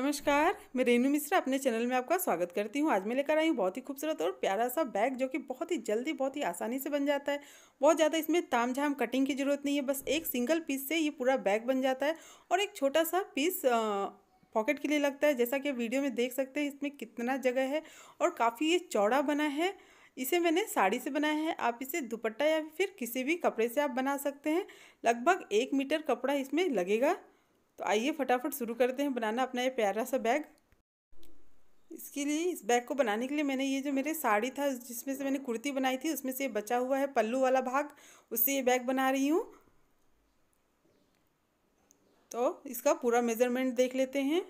नमस्कार मैं रेनू मिश्रा अपने चैनल में आपका स्वागत करती हूँ आज मैं लेकर आई हूँ बहुत ही खूबसूरत और प्यारा सा बैग जो कि बहुत ही जल्दी बहुत ही आसानी से बन जाता है बहुत ज़्यादा इसमें ताम झाम कटिंग की ज़रूरत नहीं है बस एक सिंगल पीस से ये पूरा बैग बन जाता है और एक छोटा सा पीस आ, पॉकेट के लिए लगता है जैसा कि वीडियो में देख सकते हैं इसमें कितना जगह है और काफ़ी ये चौड़ा बना है इसे मैंने साड़ी से बनाया है आप इसे दुपट्टा या फिर किसी भी कपड़े से आप बना सकते हैं लगभग एक मीटर कपड़ा इसमें लगेगा तो आइए फटाफट शुरू करते हैं बनाना अपना ये प्यारा सा बैग इसके लिए इस बैग को बनाने के लिए मैंने ये जो मेरे साड़ी था जिसमें से मैंने कुर्ती बनाई थी उसमें से ये बचा हुआ है पल्लू वाला भाग उससे ये बैग बना रही हूँ तो इसका पूरा मेज़रमेंट देख लेते हैं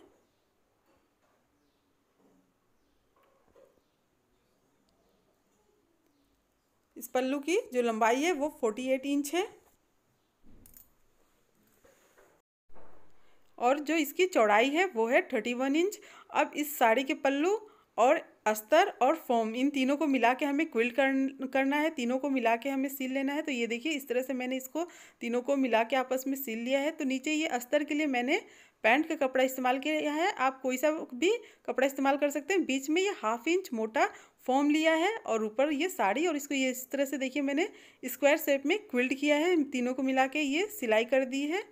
इस पल्लू की जो लंबाई है वो फोर्टी एट इंच है और जो इसकी चौड़ाई है वो है थर्टी वन इंच अब इस साड़ी के पल्लू और अस्तर और फॉर्म इन तीनों को मिला के हमें क्विल कर, करना है तीनों को मिला के हमें सिल लेना है तो ये देखिए इस तरह से मैंने इसको तीनों को मिला के आपस में सिल लिया है तो नीचे ये अस्तर के लिए मैंने पैंट का कपड़ा इस्तेमाल किया है आप कोई सा भी कपड़ा इस्तेमाल कर सकते हैं बीच में ये हाफ इंच मोटा फॉर्म लिया है और ऊपर ये साड़ी और इसको ये इस तरह से देखिए मैंने स्क्वायर शेप में क्विल्ट किया है तीनों को मिला के ये सिलाई कर दी है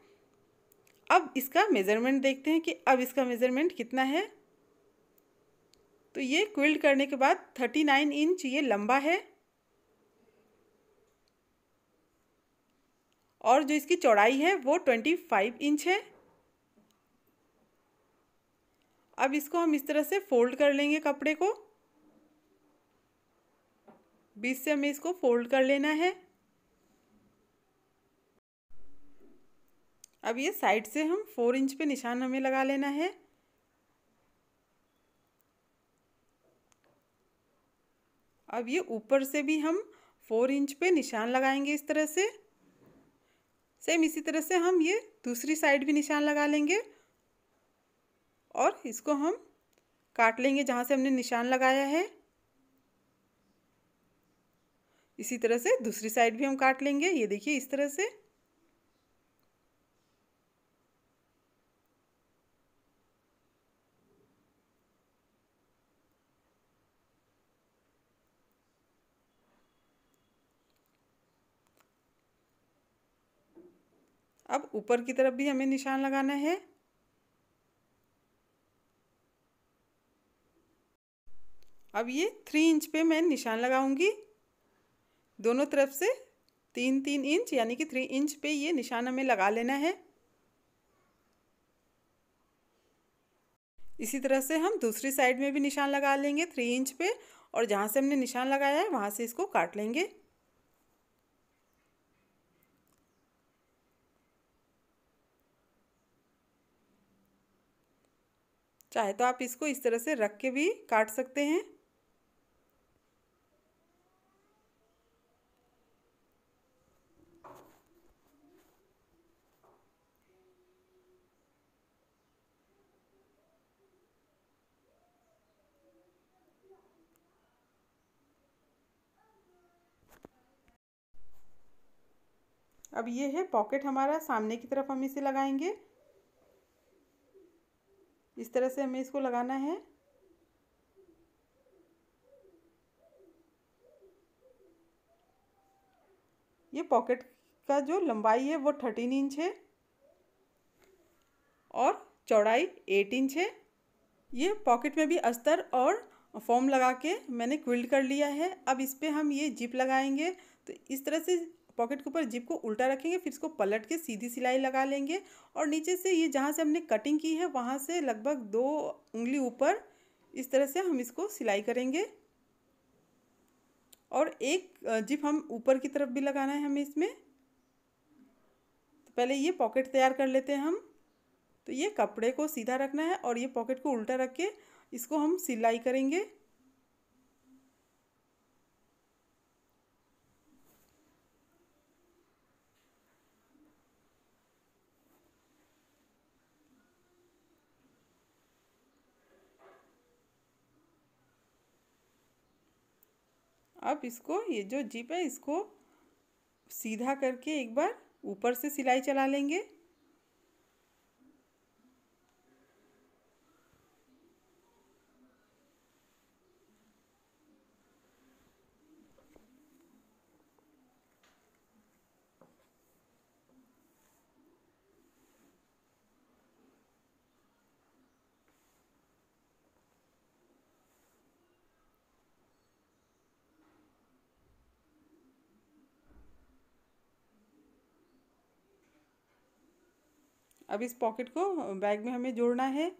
अब इसका मेज़रमेंट देखते हैं कि अब इसका मेज़रमेंट कितना है तो ये क्विल्ड करने के बाद थर्टी नाइन इंच ये लंबा है और जो इसकी चौड़ाई है वो ट्वेंटी फाइव इंच है अब इसको हम इस तरह से फोल्ड कर लेंगे कपड़े को बीच से हमें इसको फोल्ड कर लेना है अब ये साइड से हम फोर इंच पे निशान हमें लगा लेना है अब ये ऊपर से भी हम फोर इंच पे निशान लगाएंगे इस तरह से सेम इसी तरह से हम ये दूसरी साइड भी निशान लगा लेंगे और इसको हम काट लेंगे जहाँ से हमने निशान लगाया है इसी तरह से दूसरी साइड भी हम काट लेंगे ये देखिए इस तरह से अब ऊपर की तरफ भी हमें निशान लगाना है अब ये थ्री इंच पे मैं निशान लगाऊंगी दोनों तरफ से तीन तीन इंच यानी कि थ्री इंच पे ये निशान हमें लगा लेना है इसी तरह से हम दूसरी साइड में भी निशान लगा लेंगे थ्री इंच पे और जहाँ से हमने निशान लगाया है वहाँ से इसको काट लेंगे चाहे तो आप इसको इस तरह से रख के भी काट सकते हैं अब ये है पॉकेट हमारा सामने की तरफ हम इसे लगाएंगे इस तरह से हमें इसको लगाना है ये पॉकेट का जो लंबाई है वो थर्टीन इंच है और चौड़ाई एट इंच है ये पॉकेट में भी अस्तर और फॉर्म लगा के मैंने क्विल्ड कर लिया है अब इस पर हम ये जिप लगाएंगे तो इस तरह से पॉकेट के ऊपर जिप को उल्टा रखेंगे फिर इसको पलट के सीधी सिलाई लगा लेंगे और नीचे से ये जहाँ से हमने कटिंग की है वहाँ से लगभग दो उंगली ऊपर इस तरह से हम इसको सिलाई करेंगे और एक जिप हम ऊपर की तरफ भी लगाना है हमें इसमें तो पहले ये पॉकेट तैयार कर लेते हैं हम तो ये कपड़े को सीधा रखना है और ये पॉकेट को उल्टा रख के इसको हम सिलाई करेंगे अब इसको ये जो जिप है इसको सीधा करके एक बार ऊपर से सिलाई चला लेंगे अब इस पॉकेट को बैग में हमें जोड़ना है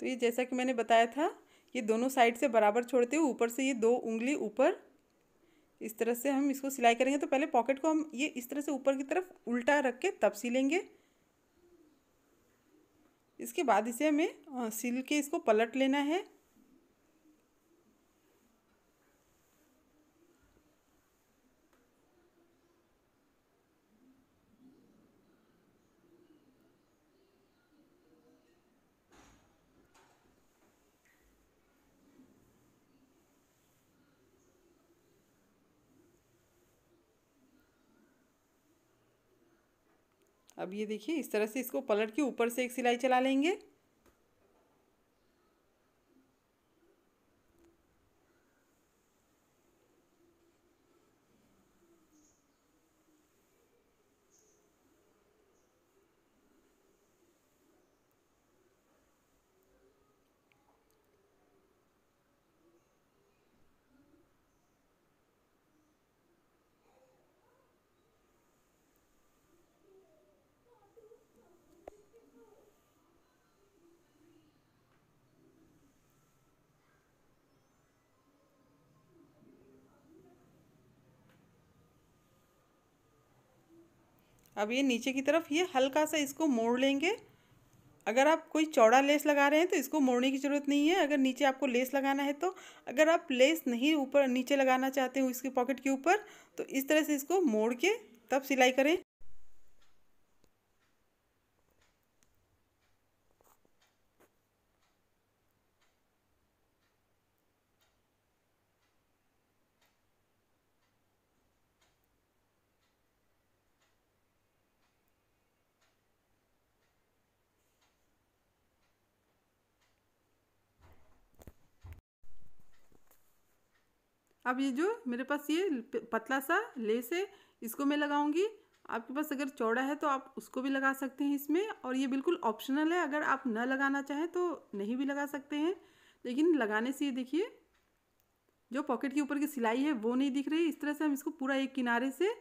तो ये जैसा कि मैंने बताया था ये दोनों साइड से बराबर छोड़ते हुए ऊपर से ये दो उंगली ऊपर इस तरह से हम इसको सिलाई करेंगे तो पहले पॉकेट को हम ये इस तरह से ऊपर की तरफ उल्टा रख के तब सिलेंगे इसके बाद इसे हमें सिल के इसको पलट लेना है अब ये देखिए इस तरह से इसको पलट के ऊपर से एक सिलाई चला लेंगे अब ये नीचे की तरफ ये हल्का सा इसको मोड़ लेंगे अगर आप कोई चौड़ा लेस लगा रहे हैं तो इसको मोड़ने की ज़रूरत नहीं है अगर नीचे आपको लेस लगाना है तो अगर आप लेस नहीं ऊपर नीचे लगाना चाहते हो इसके पॉकेट के ऊपर तो इस तरह से इसको मोड़ के तब सिलाई करें अब ये जो मेरे पास ये पतला सा लेस है इसको मैं लगाऊंगी आपके पास अगर चौड़ा है तो आप उसको भी लगा सकते हैं इसमें और ये बिल्कुल ऑप्शनल है अगर आप न लगाना चाहें तो नहीं भी लगा सकते हैं लेकिन लगाने से ये देखिए जो पॉकेट के ऊपर की सिलाई है वो नहीं दिख रही इस तरह से हम इसको पूरा एक किनारे से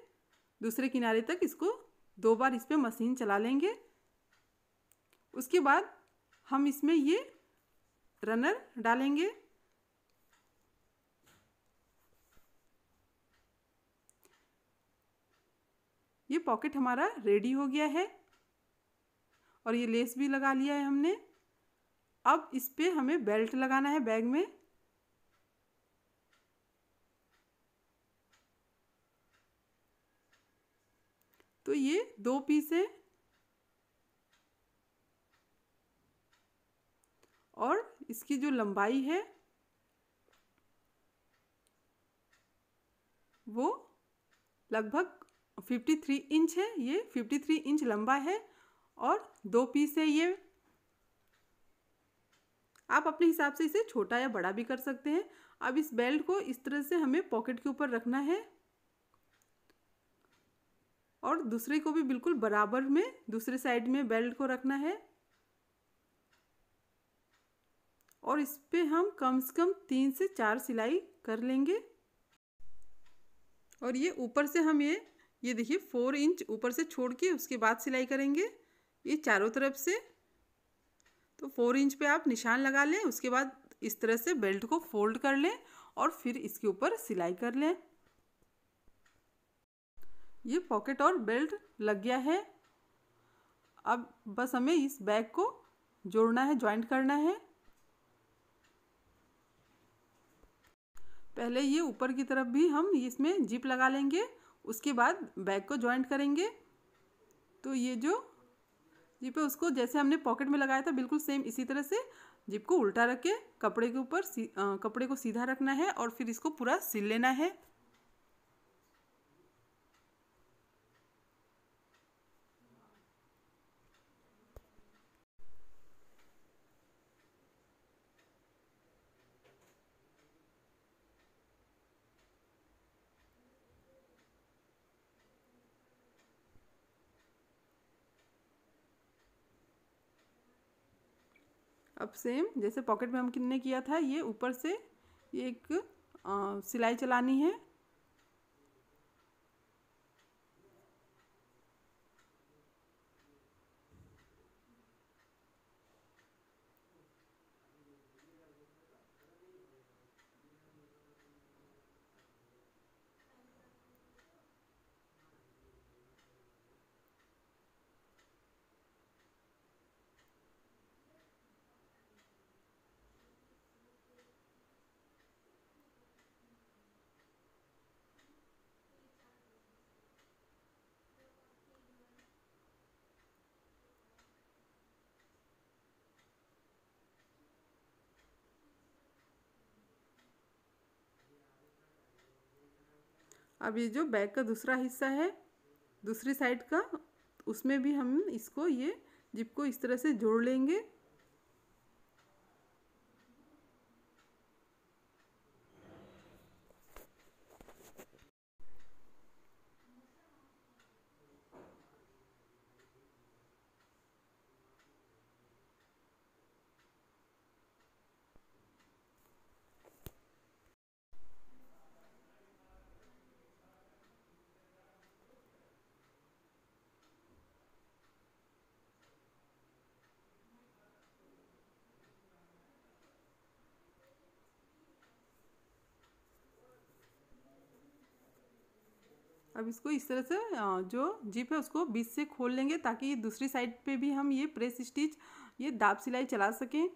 दूसरे किनारे तक इसको दो बार इस पर मशीन चला लेंगे उसके बाद हम इसमें ये रनर डालेंगे ये पॉकेट हमारा रेडी हो गया है और ये लेस भी लगा लिया है हमने अब इस पर हमें बेल्ट लगाना है बैग में तो ये दो पीस है और इसकी जो लंबाई है वो लगभग 53 इंच है ये 53 इंच लंबा है और दो पीस है ये आप अपने हिसाब से इसे छोटा या बड़ा भी कर सकते हैं अब इस बेल्ट को इस तरह से हमें पॉकेट के ऊपर रखना है और दूसरे को भी बिल्कुल बराबर में दूसरे साइड में बेल्ट को रखना है और इस पर हम कम से कम तीन से चार सिलाई कर लेंगे और ये ऊपर से हम ये ये देखिए फोर इंच ऊपर से छोड़ के उसके बाद सिलाई करेंगे ये चारों तरफ से तो फोर इंच पे आप निशान लगा लें उसके बाद इस तरह से बेल्ट को फोल्ड कर लें और फिर इसके ऊपर सिलाई कर लें ये पॉकेट और बेल्ट लग गया है अब बस हमें इस बैग को जोड़ना है ज्वाइंट करना है पहले ये ऊपर की तरफ भी हम इसमें जिप लगा लेंगे उसके बाद बैग को ज्वाइंट करेंगे तो ये जो जिप है उसको जैसे हमने पॉकेट में लगाया था बिल्कुल सेम इसी तरह से जिप को उल्टा रख के कपड़े के ऊपर कपड़े को सीधा रखना है और फिर इसको पूरा सिल लेना है अब सेम जैसे पॉकेट में हम कितने किया था ये ऊपर से ये एक आ, सिलाई चलानी है अब ये जो बैग का दूसरा हिस्सा है दूसरी साइड का उसमें भी हम इसको ये जिप को इस तरह से जोड़ लेंगे अब इसको इस तरह से जो जिप है उसको बीच से खोल लेंगे ताकि दूसरी साइड पे भी हम ये प्रेस स्टिच ये दाब सिलाई चला सकें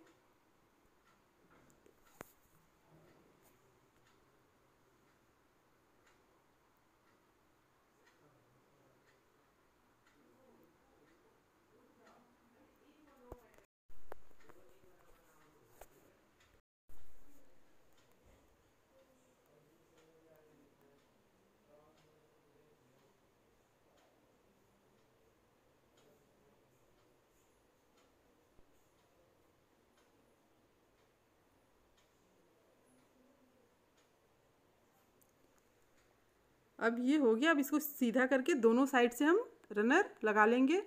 अब ये हो गया अब इसको सीधा करके दोनों साइड से हम रनर लगा लेंगे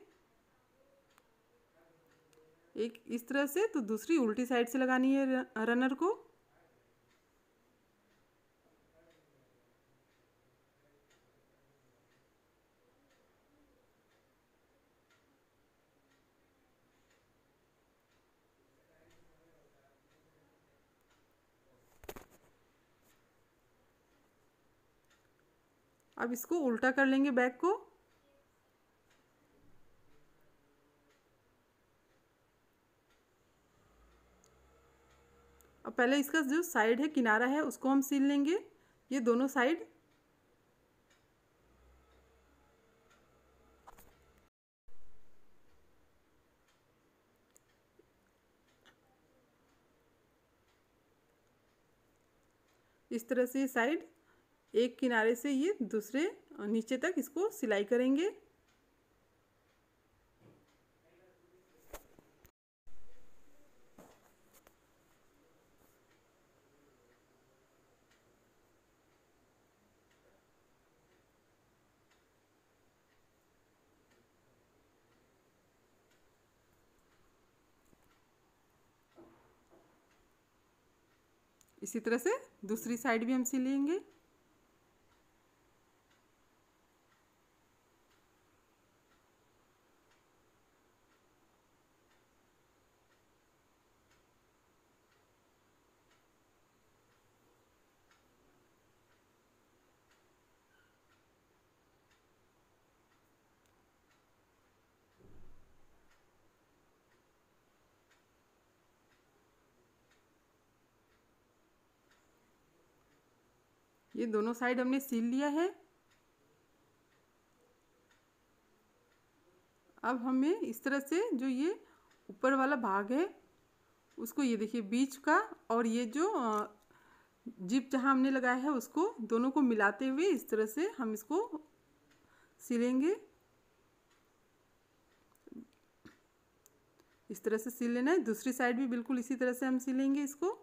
एक इस तरह से तो दूसरी उल्टी साइड से लगानी है रनर को अब इसको उल्टा कर लेंगे बैग को अब पहले इसका जो साइड है किनारा है उसको हम सील लेंगे ये दोनों साइड इस तरह से साइड एक किनारे से ये दूसरे नीचे तक इसको सिलाई करेंगे इसी तरह से दूसरी साइड भी हम सिलेंगे ये दोनों साइड हमने सील लिया है अब हमें इस तरह से जो ये ऊपर वाला भाग है उसको ये देखिए बीच का और ये जो जिप जहाँ हमने लगाया है उसको दोनों को मिलाते हुए इस तरह से हम इसको सिलेंगे इस तरह से सिल लेना है दूसरी साइड भी बिल्कुल इसी तरह से हम सिलेंगे इसको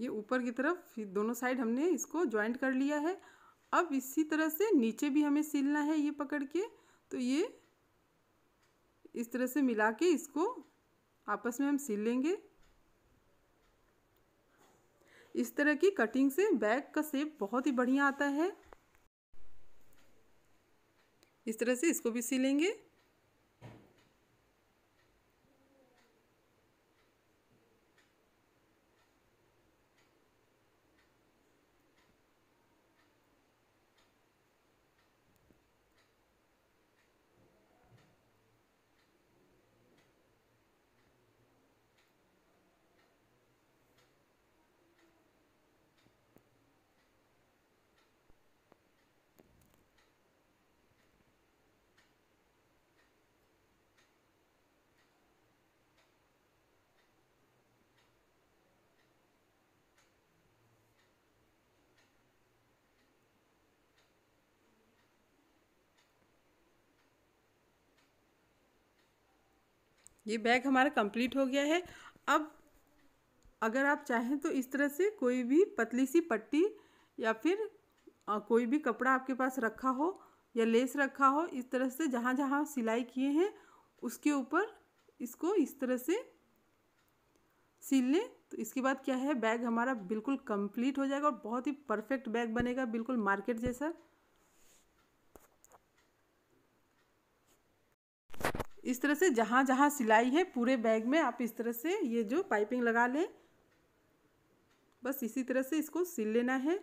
ये ऊपर की तरफ दोनों साइड हमने इसको ज्वाइंट कर लिया है अब इसी तरह से नीचे भी हमें सिलना है ये पकड़ के तो ये इस तरह से मिला के इसको आपस में हम सिल लेंगे इस तरह की कटिंग से बैग का सेप बहुत ही बढ़िया आता है इस तरह से इसको भी सिलेंगे ये बैग हमारा कंप्लीट हो गया है अब अगर आप चाहें तो इस तरह से कोई भी पतली सी पट्टी या फिर कोई भी कपड़ा आपके पास रखा हो या लेस रखा हो इस तरह से जहाँ जहाँ सिलाई किए हैं उसके ऊपर इसको इस तरह से सिल लें तो इसके बाद क्या है बैग हमारा बिल्कुल कंप्लीट हो जाएगा और बहुत ही परफेक्ट बैग बनेगा बिल्कुल मार्केट जैसा इस तरह से जहाँ जहाँ सिलाई है पूरे बैग में आप इस तरह से ये जो पाइपिंग लगा लें बस इसी तरह से इसको सिल लेना है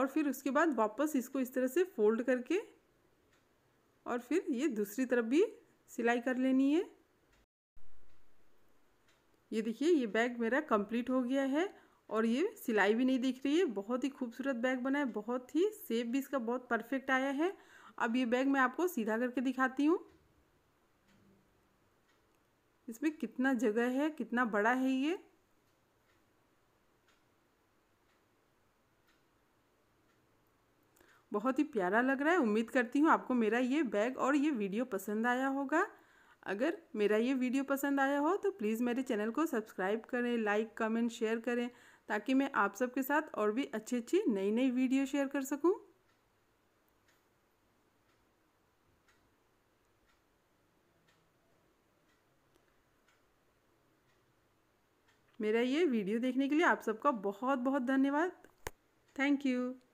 और फिर उसके बाद वापस इसको इस तरह से फोल्ड करके और फिर ये दूसरी तरफ भी सिलाई कर लेनी है ये देखिए ये बैग मेरा कंप्लीट हो गया है और ये सिलाई भी नहीं दिख रही है बहुत ही खूबसूरत बैग बना है बहुत ही सेप भी इसका बहुत परफेक्ट आया है अब ये बैग मैं आपको सीधा करके दिखाती हूँ इसमें कितना जगह है कितना बड़ा है ये बहुत ही प्यारा लग रहा है उम्मीद करती हूँ आपको मेरा ये बैग और ये वीडियो पसंद आया होगा अगर मेरा ये वीडियो पसंद आया हो तो प्लीज़ मेरे चैनल को सब्सक्राइब करें लाइक कमेंट शेयर करें ताकि मैं आप सबके साथ और भी अच्छी अच्छी नई नई वीडियो शेयर कर सकूँ मेरा ये वीडियो देखने के लिए आप सबका बहुत बहुत धन्यवाद थैंक यू